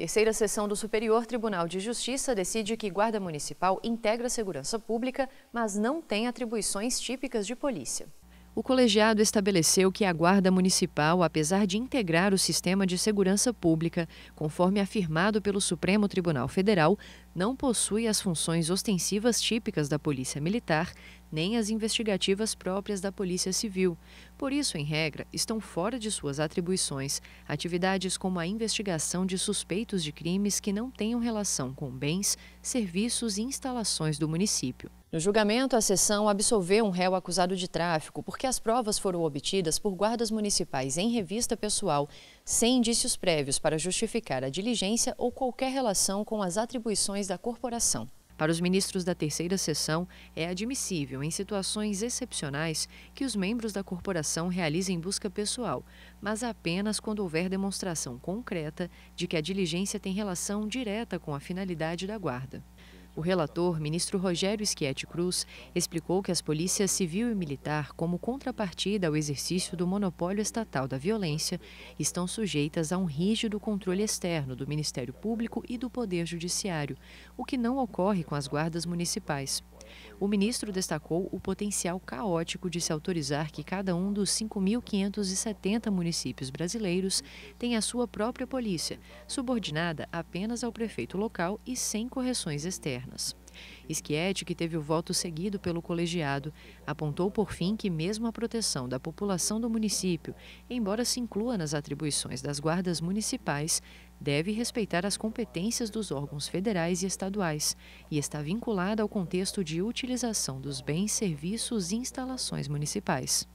Terceira sessão do Superior Tribunal de Justiça decide que guarda municipal integra a segurança pública, mas não tem atribuições típicas de polícia. O colegiado estabeleceu que a Guarda Municipal, apesar de integrar o sistema de segurança pública, conforme afirmado pelo Supremo Tribunal Federal, não possui as funções ostensivas típicas da Polícia Militar, nem as investigativas próprias da Polícia Civil. Por isso, em regra, estão fora de suas atribuições atividades como a investigação de suspeitos de crimes que não tenham relação com bens, serviços e instalações do município. No julgamento, a sessão absolveu um réu acusado de tráfico porque as provas foram obtidas por guardas municipais em revista pessoal, sem indícios prévios para justificar a diligência ou qualquer relação com as atribuições da corporação. Para os ministros da terceira sessão, é admissível, em situações excepcionais, que os membros da corporação realizem busca pessoal, mas apenas quando houver demonstração concreta de que a diligência tem relação direta com a finalidade da guarda. O relator, ministro Rogério Schietti Cruz, explicou que as polícias civil e militar, como contrapartida ao exercício do monopólio estatal da violência, estão sujeitas a um rígido controle externo do Ministério Público e do Poder Judiciário, o que não ocorre com as guardas municipais. O ministro destacou o potencial caótico de se autorizar que cada um dos 5.570 municípios brasileiros tenha a sua própria polícia, subordinada apenas ao prefeito local e sem correções externas. Schietti, que teve o voto seguido pelo colegiado, apontou por fim que mesmo a proteção da população do município, embora se inclua nas atribuições das guardas municipais, deve respeitar as competências dos órgãos federais e estaduais e está vinculada ao contexto de utilização dos bens, serviços e instalações municipais.